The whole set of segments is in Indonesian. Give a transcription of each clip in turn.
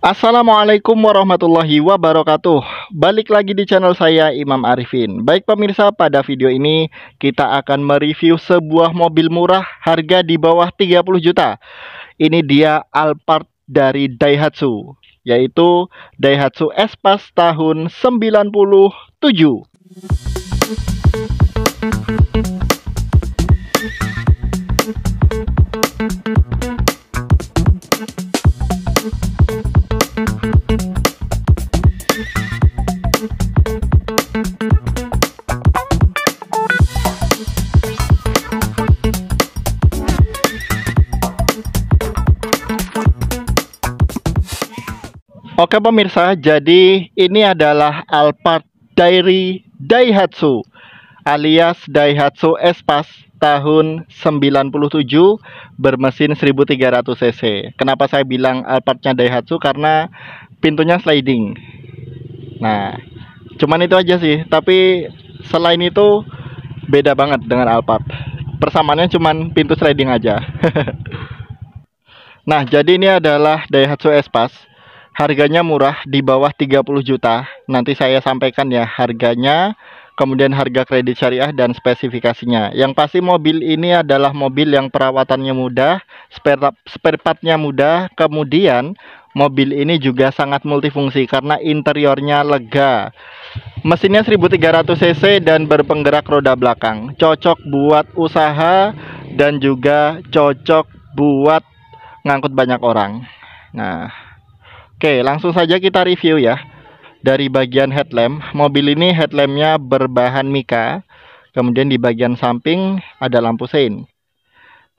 Assalamualaikum warahmatullahi wabarakatuh Balik lagi di channel saya Imam Arifin Baik pemirsa pada video ini kita akan mereview sebuah mobil murah harga di bawah 30 juta Ini dia Alphard dari Daihatsu Yaitu Daihatsu Espas tahun 97 Oke pemirsa, jadi ini adalah Alphard dari Daihatsu alias Daihatsu Espas tahun 97 bermesin 1300 cc. Kenapa saya bilang Alphardnya Daihatsu karena pintunya sliding. Nah, cuman itu aja sih, tapi selain itu beda banget dengan Alphard. Persamaannya cuman pintu sliding aja. nah, jadi ini adalah Daihatsu Espas Harganya murah di bawah 30 juta. Nanti saya sampaikan ya harganya, kemudian harga kredit syariah dan spesifikasinya. Yang pasti mobil ini adalah mobil yang perawatannya mudah, spare spare partnya mudah, kemudian mobil ini juga sangat multifungsi karena interiornya lega. Mesinnya 1300 cc dan berpenggerak roda belakang. Cocok buat usaha dan juga cocok buat ngangkut banyak orang. Nah, Oke, langsung saja kita review ya. Dari bagian headlamp, mobil ini headlampnya berbahan mika. Kemudian di bagian samping ada lampu sein.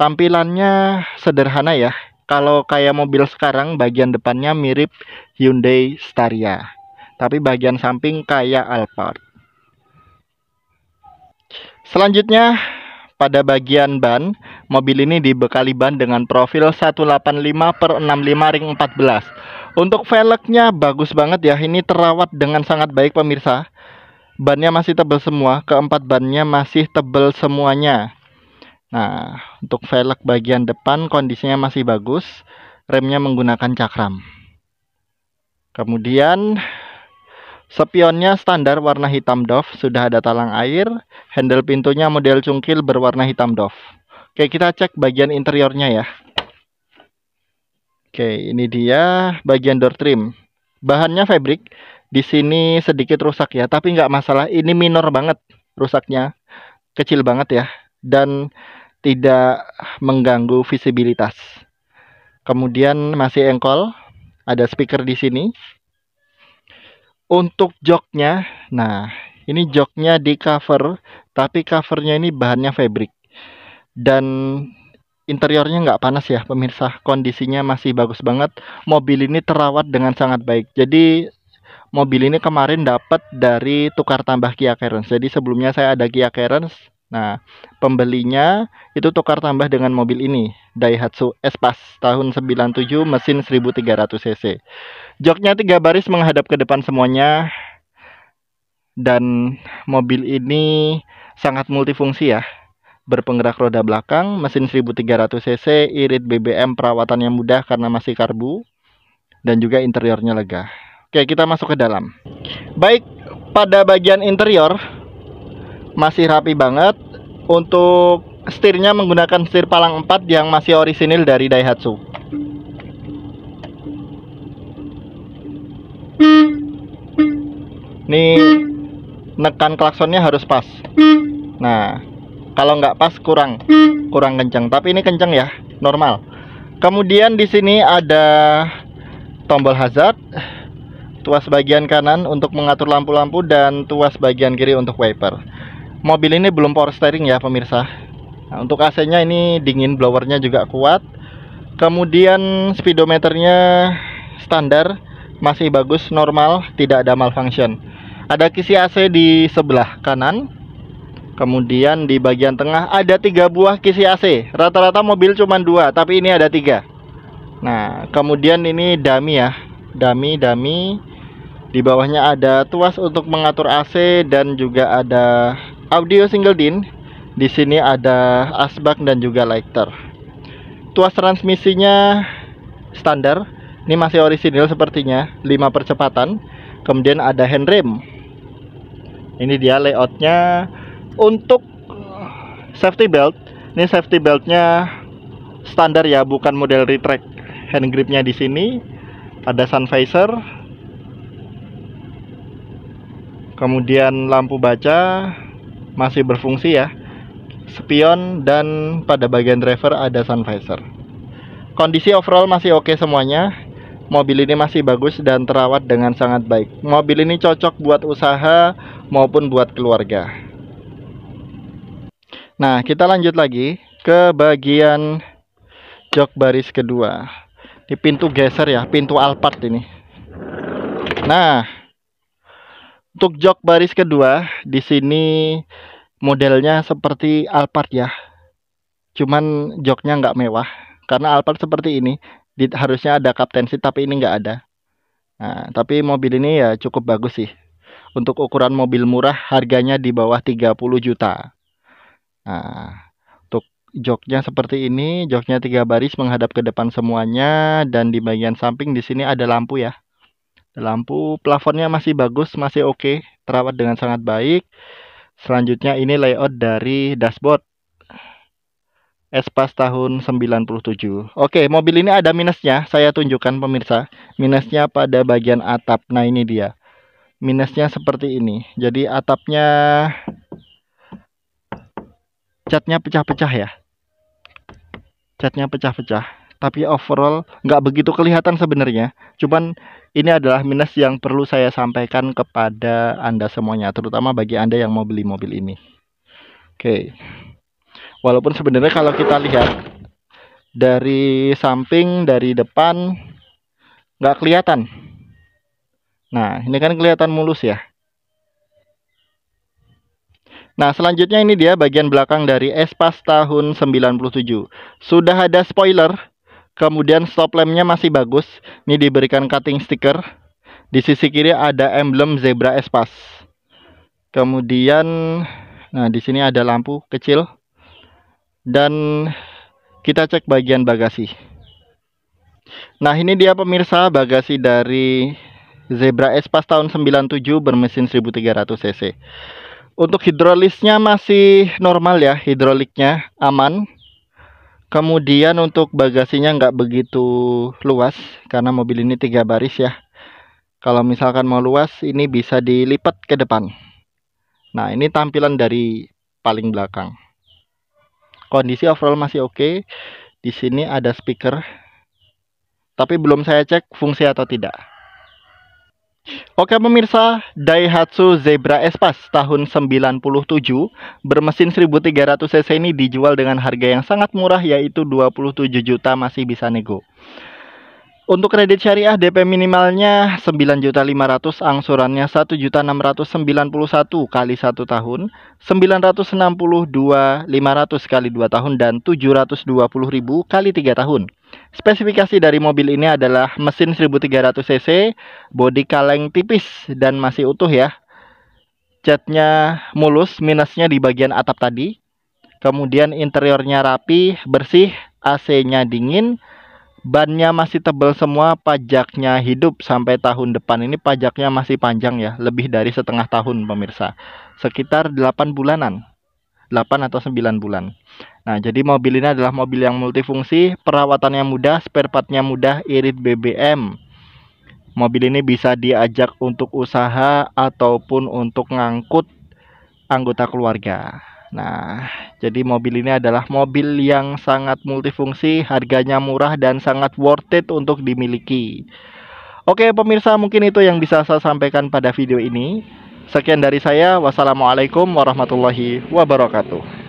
Tampilannya sederhana ya. Kalau kayak mobil sekarang, bagian depannya mirip Hyundai Staria. Tapi bagian samping kayak Alphard. Selanjutnya pada bagian ban, mobil ini dibekali ban dengan profil 185 per 65 ring 14. Untuk velgnya bagus banget ya, ini terawat dengan sangat baik pemirsa. Bannya masih tebel semua, keempat bannya masih tebel semuanya. Nah, untuk velg bagian depan kondisinya masih bagus, remnya menggunakan cakram. Kemudian Spionnya standar warna hitam doff, sudah ada talang air, handle pintunya model cungkil berwarna hitam doff. Oke, kita cek bagian interiornya ya. Oke, ini dia bagian door trim. Bahannya fabric, di sini sedikit rusak ya, tapi nggak masalah, ini minor banget rusaknya, kecil banget ya, dan tidak mengganggu visibilitas. Kemudian masih engkol, ada speaker di sini, untuk joknya nah ini joknya di cover tapi covernya ini bahannya fabric dan interiornya nggak panas ya pemirsa kondisinya masih bagus banget mobil ini terawat dengan sangat baik jadi mobil ini kemarin dapat dari tukar tambah Kia Carens jadi sebelumnya saya ada Kia Carens Nah, pembelinya itu tukar tambah dengan mobil ini, Daihatsu Espas tahun 97 mesin 1300 cc. Joknya tiga baris menghadap ke depan semuanya dan mobil ini sangat multifungsi ya. Berpenggerak roda belakang, mesin 1300 cc, irit BBM perawatannya mudah karena masih karbu dan juga interiornya lega. Oke, kita masuk ke dalam. Baik, pada bagian interior masih rapi banget untuk setirnya menggunakan setir palang 4 yang masih orisinil dari Daihatsu ini nekan klaksonnya harus pas nah kalau nggak pas kurang kurang kencang tapi ini kencang ya normal kemudian di sini ada tombol hazard tuas bagian kanan untuk mengatur lampu-lampu dan tuas bagian kiri untuk wiper mobil ini belum power steering ya pemirsa nah, untuk AC nya ini dingin blowernya juga kuat kemudian speedometernya standar masih bagus normal tidak ada malfunction ada kisi AC di sebelah kanan kemudian di bagian tengah ada tiga buah kisi AC rata-rata mobil cuma dua tapi ini ada tiga nah kemudian ini dummy ya dummy dummy di bawahnya ada tuas untuk mengatur AC dan juga ada audio single din. Di sini ada asbak dan juga lighter. Tuas transmisinya standar. Ini masih orisinil sepertinya, 5 percepatan. Kemudian ada handrem. Ini dia layoutnya untuk safety belt. Ini safety beltnya standar ya, bukan model retract. Hand gripnya di sini ada sun visor. Kemudian lampu baca, masih berfungsi ya spion dan pada bagian driver ada sun visor kondisi overall masih oke okay semuanya mobil ini masih bagus dan terawat dengan sangat baik mobil ini cocok buat usaha maupun buat keluarga nah kita lanjut lagi ke bagian jok baris kedua di pintu geser ya pintu alphard ini nah untuk jok baris kedua, di sini modelnya seperti Alphard ya. Cuman joknya nggak mewah. Karena Alphard seperti ini, di, harusnya ada kapten seat tapi ini nggak ada. Nah, tapi mobil ini ya cukup bagus sih. Untuk ukuran mobil murah harganya di bawah 30 juta. Nah, untuk joknya seperti ini, joknya tiga baris menghadap ke depan semuanya dan di bagian samping di sini ada lampu ya lampu plafonnya masih bagus masih oke okay, terawat dengan sangat baik selanjutnya ini layout dari dashboard Espas tahun 97 Oke mobil ini ada minusnya saya tunjukkan pemirsa minusnya pada bagian atap nah ini dia minusnya seperti ini jadi atapnya catnya pecah-pecah ya catnya pecah-pecah tapi overall nggak begitu kelihatan sebenarnya cuman ini adalah minus yang perlu saya sampaikan kepada Anda semuanya, terutama bagi Anda yang mau beli mobil ini. Oke. Walaupun sebenarnya kalau kita lihat dari samping, dari depan nggak kelihatan. Nah, ini kan kelihatan mulus ya. Nah, selanjutnya ini dia bagian belakang dari Espas tahun 97. Sudah ada spoiler Kemudian stop lampnya masih bagus. Ini diberikan cutting stiker. Di sisi kiri ada emblem zebra espas. Kemudian nah di sini ada lampu kecil. Dan kita cek bagian bagasi. Nah, ini dia pemirsa bagasi dari Zebra Espas tahun 97 bermesin 1300 cc. Untuk hidrolisnya masih normal ya, hidroliknya aman kemudian untuk bagasinya nggak begitu luas karena mobil ini tiga baris ya kalau misalkan mau luas ini bisa dilipat ke depan nah ini tampilan dari paling belakang kondisi overall masih oke di sini ada speaker tapi belum saya cek fungsi atau tidak Oke pemirsa, Daihatsu Zebra Espas tahun 97 bermesin 1300 cc ini dijual dengan harga yang sangat murah yaitu 27 juta masih bisa nego. Untuk kredit syariah DP minimalnya 9.500, angsurannya 1.691 kali 1 tahun, 962.500 kali 2 tahun dan 720.000 kali 3 tahun. Spesifikasi dari mobil ini adalah mesin 1300 cc, bodi kaleng tipis dan masih utuh ya. Catnya mulus, minusnya di bagian atap tadi. Kemudian interiornya rapi, bersih, AC-nya dingin, bannya masih tebal semua, pajaknya hidup sampai tahun depan. Ini pajaknya masih panjang ya, lebih dari setengah tahun pemirsa. Sekitar 8 bulanan. 8 atau 9 bulan. Nah, jadi mobil ini adalah mobil yang multifungsi, perawatannya mudah, spare partnya mudah, irit BBM. Mobil ini bisa diajak untuk usaha ataupun untuk ngangkut anggota keluarga. Nah, jadi mobil ini adalah mobil yang sangat multifungsi, harganya murah dan sangat worth it untuk dimiliki. Oke, pemirsa, mungkin itu yang bisa saya sampaikan pada video ini. Sekian dari saya. Wassalamualaikum warahmatullahi wabarakatuh.